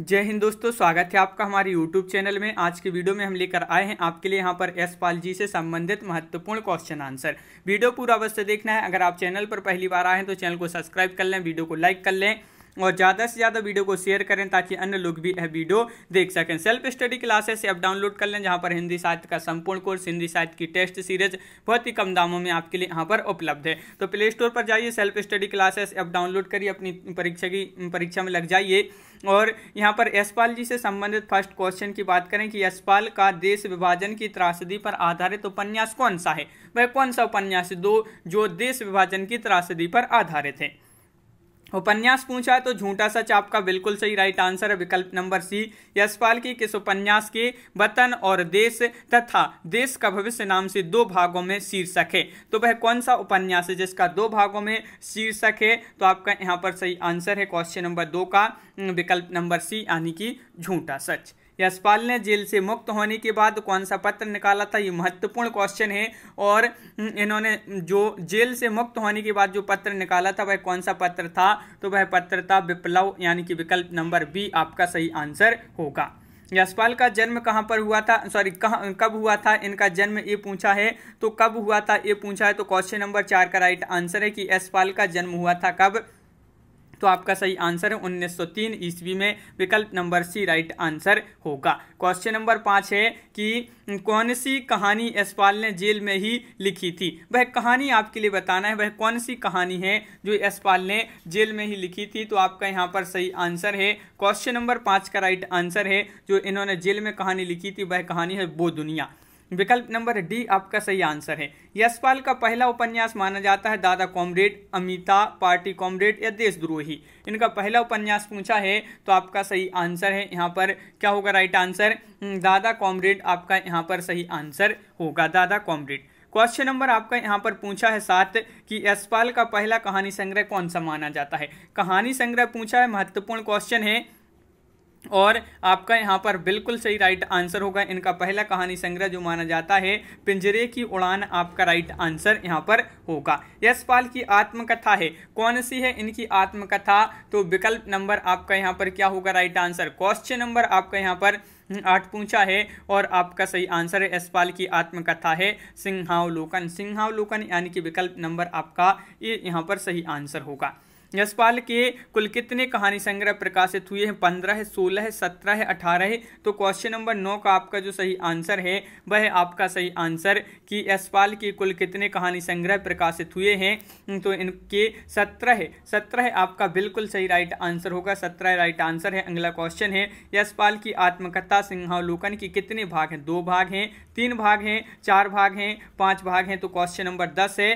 जय हिंद दोस्तों स्वागत है आपका हमारे YouTube चैनल में आज के वीडियो में हम लेकर आए हैं आपके लिए यहाँ पर एस पाल जी से संबंधित महत्वपूर्ण क्वेश्चन आंसर वीडियो पूरा अवश्य देखना है अगर आप चैनल पर पहली बार आए हैं तो चैनल को सब्सक्राइब कर लें वीडियो को लाइक कर लें और ज़्यादा से ज़्यादा वीडियो को शेयर करें ताकि अन्य लोग भी यह वीडियो देख सकें Self Study Classes app download कर लें जहाँ पर हिंदी साहित्य का संपूर्ण कोर्स हिंदी साहित्य की टेस्ट सीरीज बहुत ही कम दामों में आपके लिए यहाँ पर उपलब्ध है तो प्ले स्टोर पर जाइए Self Study Classes app download करिए अपनी परीक्षा की परीक्षा में लग जाइए और यहाँ पर यशपाल जी से संबंधित फर्स्ट क्वेश्चन की बात करें कि यशपाल का देश विभाजन की त्रासदी पर आधारित उपन्यास कौन सा है वह कौन सा उपन्यास दो जो देश विभाजन की त्रासदी पर आधारित है उपन्यास पूछा है तो झूठा सच आपका बिल्कुल सही राइट आंसर है विकल्प नंबर सी यशपाल की किस उपन्यास के वतन और देश तथा देश का भविष्य नाम से दो भागों में शीर्षक है तो वह कौन सा उपन्यास है जिसका दो भागों में शीर्षक है तो आपका यहाँ पर सही आंसर है क्वेश्चन नंबर दो का विकल्प नंबर सी यानी कि झूठा सच यशपाल ने जेल से मुक्त होने के बाद कौन सा पत्र निकाला था ये महत्वपूर्ण क्वेश्चन है और हम्म, इन्होंने जो जेल से मुक्त होने के बाद जो पत्र निकाला था वह कौन सा पत्र था तो वह पत्र था विप्लव यानी कि विकल्प नंबर बी आपका सही आंसर होगा यशपाल का जन्म कहाँ पर हुआ था सॉरी कहाँ कब हुआ था इनका जन्म ये पूछा है तो कब हुआ था ये पूछा है तो क्वेश्चन नंबर चार का राइट आंसर है कि यशपाल का जन्म हुआ था कब तो आपका सही आंसर है 1903 ईस्वी में विकल्प नंबर सी राइट आंसर होगा क्वेश्चन नंबर पाँच है कि कौन सी कहानी यशपाल ने जेल में ही लिखी थी वह कहानी आपके लिए बताना है वह कौन सी कहानी है जो यशपाल ने जेल में ही लिखी थी तो आपका यहाँ पर सही आंसर है क्वेश्चन नंबर पाँच का राइट आंसर है जो इन्होंने जेल में कहानी लिखी थी वह कहानी है वो दुनिया विकल्प नंबर डी आपका सही आंसर है यशपाल का पहला उपन्यास माना जाता है दादा कॉमरेड अमिता पार्टी कॉमरेड या देशद्रोही इनका पहला उपन्यास पूछा है तो आपका सही आंसर है यहाँ पर क्या होगा राइट आंसर हम्म, दादा कॉमरेड आपका यहाँ पर सही आंसर होगा दादा कॉमरेड क्वेश्चन नंबर आपका यहाँ पर पूछा है सात कि यशपाल का पहला कहानी संग्रह कौन सा माना जाता है कहानी संग्रह पूछा है महत्वपूर्ण क्वेश्चन है और आपका यहाँ पर बिल्कुल सही राइट आंसर होगा इनका पहला कहानी संग्रह जो माना जाता है पिंजरे की उड़ान आपका राइट आंसर यहाँ पर होगा यशपाल की आत्मकथा है कौन सी है इनकी आत्मकथा तो विकल्प नंबर आपका यहाँ पर क्या होगा राइट आंसर क्वेश्चन नंबर आपका यहाँ पर हम्म, आठ पूछा है और आपका सही आंसर है यशपाल की आत्मकथा है सिंहावलोकन सिंहावलोकन यानी कि विकल्प नंबर आपका ये यहाँ पर सही आंसर होगा यशपाल के कुल कितने कहानी संग्रह प्रकाशित हुए हैं पंद्रह सोलह सत्रह अठारह तो क्वेश्चन नंबर नौ का आपका जो सही आंसर है वह आपका सही आंसर कि यशपाल के कुल कितने कहानी संग्रह प्रकाशित हुए हैं हम्म, तो इनके सत्रह सत्रह आपका बिल्कुल सही राइट आंसर होगा सत्रह राइट आंसर है अगला क्वेश्चन है यशपाल की आत्मकथा सिंहावलोकन की कितने भाग हैं दो भाग हैं तीन भाग हैं चार भाग हैं पाँच भाग हैं तो क्वेश्चन नंबर दस है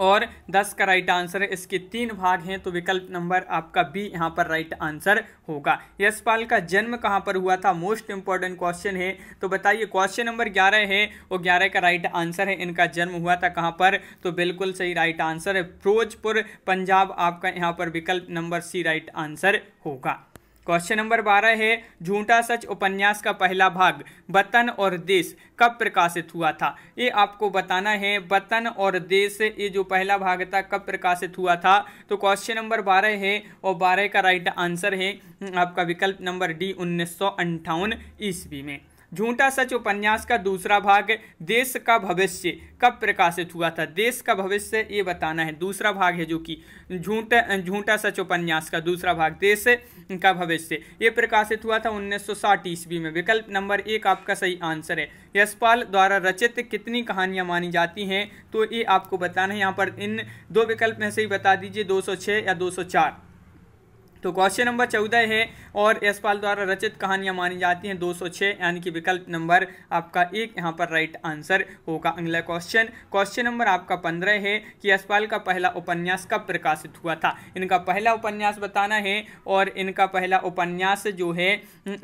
और दस का राइट आंसर है इसके तीन भाग हैं तो विकल्प नंबर आपका बी यहाँ पर राइट आंसर होगा यशपाल का जन्म कहाँ पर हुआ था मोस्ट इंपॉर्टेंट क्वेश्चन है तो बताइए क्वेश्चन नंबर ग्यारह है और ग्यारह का राइट आंसर है इनका जन्म हुआ था कहाँ पर तो बिल्कुल सही राइट आंसर है फिरोजपुर पंजाब आपका यहाँ पर विकल्प नंबर सी राइट आंसर होगा क्वेश्चन नंबर बारह है झूठा सच उपन्यास का पहला भाग वतन और देश कब प्रकाशित हुआ था ये आपको बताना है वतन और देश ये जो पहला भाग था कब प्रकाशित हुआ था तो क्वेश्चन नंबर बारह है और बारह का राइट आंसर है आपका विकल्प नंबर डी उन्नीस ईस्वी में झूठा सच उपन्यास का दूसरा भाग देश का भविष्य कब प्रकाशित हुआ था देश का भविष्य ये बताना है दूसरा भाग है जो कि झूठा झूठा सच उपन्यास का दूसरा भाग देश का भविष्य ये प्रकाशित हुआ था 1960 ईस्वी में विकल्प नंबर एक आपका सही आंसर है यशपाल द्वारा रचित कितनी कहानियां मानी जाती हैं तो ये आपको बताना है यहाँ पर इन दो विकल्प में से ही बता दीजिए दो या दो तो क्वेश्चन नंबर चौदह है और यशपाल द्वारा रचित कहानियां मानी जाती हैं 206 यानी कि विकल्प नंबर आपका एक यहाँ पर राइट आंसर होगा अगला क्वेश्चन क्वेश्चन नंबर आपका पंद्रह है कि यशपाल का पहला उपन्यास कब प्रकाशित हुआ था इनका पहला उपन्यास बताना है और इनका पहला उपन्यास जो है,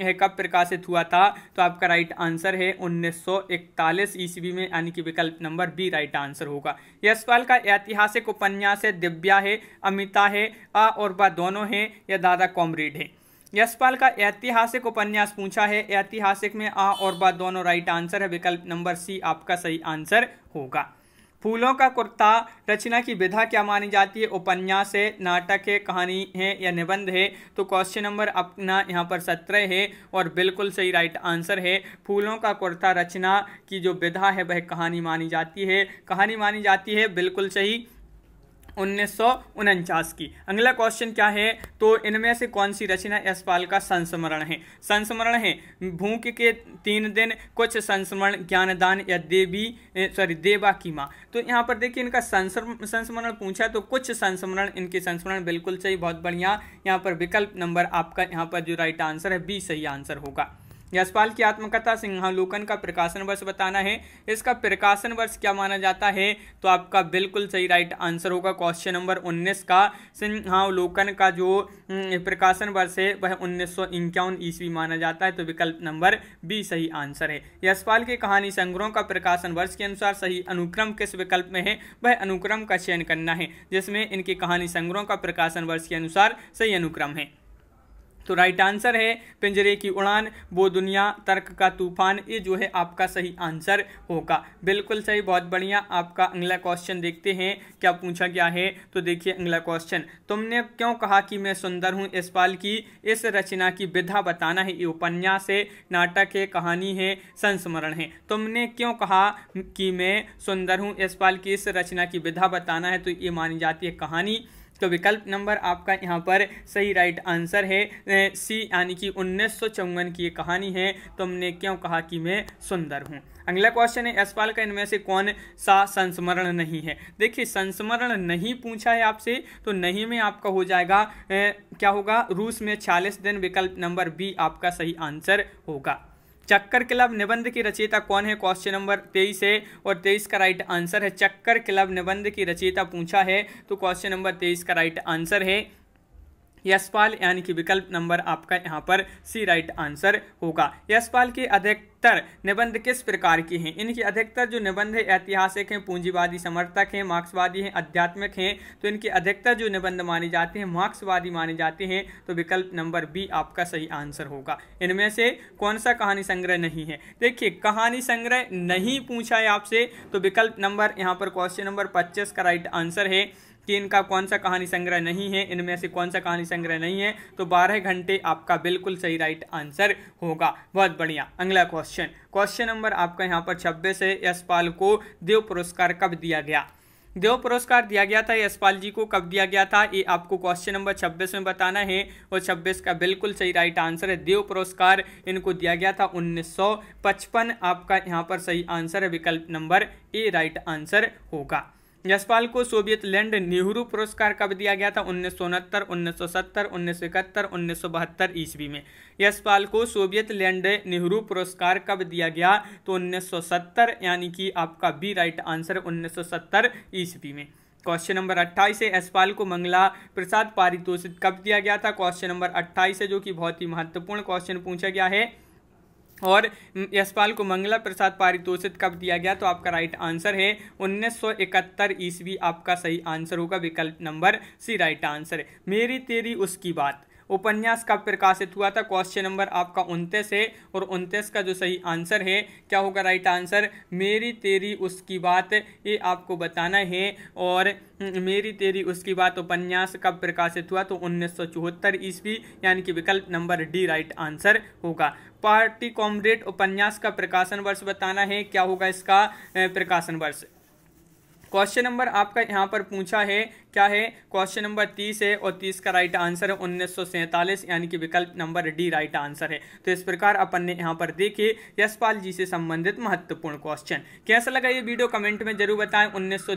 कब प्रकाशित हुआ था तो आपका राइट आंसर है उन्नीस ईस्वी में यानी कि विकल्प नंबर बी राइट आंसर होगा यशपाल का ऐतिहासिक उपन्यास है दिव्या है अमिता है आ और ब दोनों हैं या दादा कॉमरेड है यशपाल का ऐतिहासिक उपन्यास पूछा है ऐतिहासिक में आ और बा दोनों राइट आंसर है विकल्प नंबर सी आपका सही आंसर होगा फूलों का कुर्ता रचना की विधा क्या मानी जाती है उपन्यास है नाटक है कहानी है या निबंध है तो क्वेश्चन नंबर अपना यहाँ पर सत्रह है और बिल्कुल सही राइट आंसर है फूलों का कुर्ता रचना की जो विधा है वह कहानी मानी जाती है कहानी मानी जाती है बिल्कुल सही उन्नीस की अगला क्वेश्चन क्या है तो इनमें से कौन सी रचना यशपाल का संस्मरण है संस्मरण है भूख के तीन दिन कुछ संस्मरण ज्ञानदान या देवी सॉरी देवा की माँ तो यहाँ पर देखिए इनका संस्मरण पूछा तो कुछ संस्मरण इनके संस्मरण बिल्कुल सही बहुत बढ़िया यहाँ पर विकल्प नंबर आपका यहाँ पर जो राइट आंसर है बी सही आंसर होगा यशपाल की आत्मकथा सिंहावलोकन का प्रकाशन वर्ष बताना है इसका प्रकाशन वर्ष क्या माना जाता है तो आपका बिल्कुल सही राइट आंसर होगा क्वेश्चन नंबर 19 का सिंहावलोकन का जो प्रकाशन वर्ष है वह उन्नीस ईस्वी माना जाता है तो विकल्प नंबर बी सही आंसर है यशपाल के कहानी संग्रहों का प्रकाशन वर्ष के अनुसार सही अनुक्रम किस विकल्प में है वह अनुक्रम का चयन करना है जिसमें इनकी कहानी संग्रहों का प्रकाशन वर्ष के अनुसार सही अनुक्रम है तो राइट आंसर है पिंजरे की उड़ान वो दुनिया तर्क का तूफान ये जो है आपका सही आंसर होगा बिल्कुल सही बहुत बढ़िया आपका अगला क्वेश्चन देखते हैं क्या पूछा गया है तो देखिए अगला क्वेश्चन तुमने क्यों कहा कि मैं सुंदर हूँ इस पाल की इस रचना की विधा बताना है ये उपन्यास है नाटक है कहानी है संस्मरण है तुमने क्यों कहा कि मैं सुंदर हूँ इस पाल की इस रचना की विधा बताना है तो ये मानी जाती है कहानी तो विकल्प नंबर आपका यहाँ पर सही राइट आंसर है सी यानी कि उन्नीस की ये कहानी है तुमने तो क्यों कहा कि मैं सुंदर हूँ अगला क्वेश्चन है यशपाल का इनमें से कौन सा संस्मरण नहीं है देखिए संस्मरण नहीं पूछा है आपसे तो नहीं में आपका हो जाएगा ए, क्या होगा रूस में छियालीस दिन विकल्प नंबर बी आपका सही आंसर होगा चक्कर क्लब निबंध की रचयिता कौन है क्वेश्चन नंबर तेईस है और तेईस का राइट आंसर है चक्कर क्लब निबंध की रचयिता पूछा है तो क्वेश्चन नंबर तेईस का राइट आंसर है यशपाल यानी कि विकल्प नंबर आपका यहाँ पर सी राइट आंसर होगा यशपाल के अध्यक्ष अधिकतर निबंध किस प्रकार के हैं इनके अधिकतर जो निबंध है ऐतिहासिक हैं पूंजीवादी समर्थक हैं मार्क्सवादी हैं अध्यात्मिक हैं तो इनके अधिकतर जो निबंध माने जाते हैं मार्क्सवादी माने जाते हैं तो विकल्प नंबर बी आपका सही आंसर होगा इनमें से कौन सा कहानी संग्रह नहीं है देखिए कहानी संग्रह नहीं पूछा है आपसे तो विकल्प नंबर यहाँ पर क्वेश्चन नंबर पच्चीस का राइट आंसर है कि इनका कौन सा कहानी संग्रह नहीं है इनमें से कौन सा कहानी संग्रह नहीं है तो बारह घंटे आपका बिल्कुल सही राइट आंसर होगा बहुत बढ़िया अगला क्वेश्चन क्वेश्चन क्वेश्चन नंबर आपका यहाँ पर छब्बीस है यशपाल को देव पुरस्कार कब दिया गया देव पुरस्कार दिया गया था यशपाल जी को कब दिया गया था ये आपको क्वेश्चन नंबर 26 में बताना है और 26 का बिल्कुल सही राइट आंसर है देव पुरस्कार इनको दिया गया था 1955 आपका यहाँ पर सही आंसर है विकल्प नंबर ए राइट आंसर होगा यशपाल को सोवियत लैंड नेहरू पुरस्कार कब दिया गया था उन्नीस सौ उनहत्तर उन्नीस सौ सत्तर उन्नीस सौ इकहत्तर उन्नीस सौ बहत्तर ईस्वी में यशपाल को सोवियत लैंड नेहरू पुरस्कार कब दिया गया तो उन्नीस सौ सत्तर यानी कि आपका बी राइट आंसर उन्नीस सौ सत्तर ईस्वी में क्वेश्चन नंबर अट्ठाईस है यशपाल को मंगला प्रसाद पारितोषित कब दिया गया था क्वेश्चन नंबर अट्ठाईस है जो कि बहुत ही महत्वपूर्ण क्वेश्चन पूछा गया है और यशपाल को मंगला प्रसाद पारितोषित कब दिया गया तो आपका राइट आंसर है 1971 ईस्वी आपका सही आंसर होगा विकल्प नंबर सी राइट आंसर है मेरी तेरी उसकी बात उपन्यास कब प्रकाशित हुआ था क्वेश्चन नंबर आपका उनतीस है और उनतीस का जो सही आंसर है क्या होगा राइट आंसर मेरी तेरी उसकी बात ये आपको बताना है और हम्म, मेरी तेरी उसकी बात उपन्यास कब प्रकाशित हुआ तो उन्नीस सौ चौहत्तर ईस्वी यानी कि विकल्प नंबर डी राइट आंसर होगा पार्टी कॉमरेड उपन्यास का प्रकाशन वर्ष बताना है क्या होगा इसका प्रकाशन वर्ष क्वेश्चन नंबर आपका यहाँ पर पूछा है क्या है क्वेश्चन नंबर तीस है और तीस का राइट आंसर है उन्नीस यानी कि विकल्प नंबर डी राइट आंसर है तो इस प्रकार अपन ने यहाँ पर देखे यशपाल जी से संबंधित महत्वपूर्ण क्वेश्चन कैसा लगा ये वीडियो कमेंट में जरूर बताएं उन्नीस सौ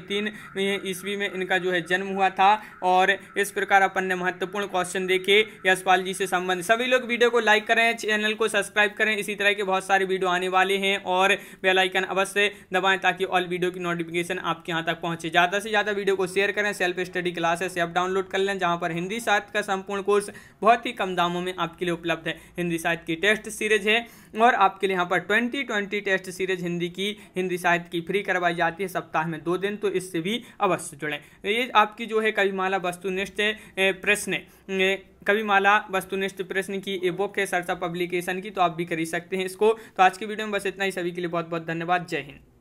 ईस्वी में इनका जो है जन्म हुआ था और इस प्रकार अपन ने महत्वपूर्ण क्वेश्चन देखे यशपाल जी से संबंधित सभी लोग वीडियो को लाइक करें चैनल को सब्सक्राइब करें इसी तरह के बहुत सारे वीडियो आने वाले हैं और बेलाइकन अवश्य दबाएं ताकि ऑल वीडियो की नोटिफिकेशन आपके यहाँ तक पहुँचे ज़्यादा से ज़्यादा वीडियो को शेयर करें Self Study Classes app download कर लें जहाँ पर हिंदी साहित्य का संपूर्ण कोर्स बहुत ही कम दामों में आपके लिए उपलब्ध है हिंदी साहित्य की टेस्ट सीरीज है और आपके लिए यहाँ पर twenty twenty test series Hindi की हिंदी साहित्य की फ्री करवाई जाती है सप्ताह में दो दिन तो इससे भी अवश्य जुड़ें ये आपकी जो है कविमाला वस्तुनिष्ठ प्रश्न कविमाला वस्तुनिष्ठ प्रश्न की ए बुक है सरसा पब्लिकेशन की तो आप भी खरीद सकते हैं इसको तो आज की वीडियो में बस इतना ही सभी के लिए बहुत बहुत धन्यवाद जय हिंद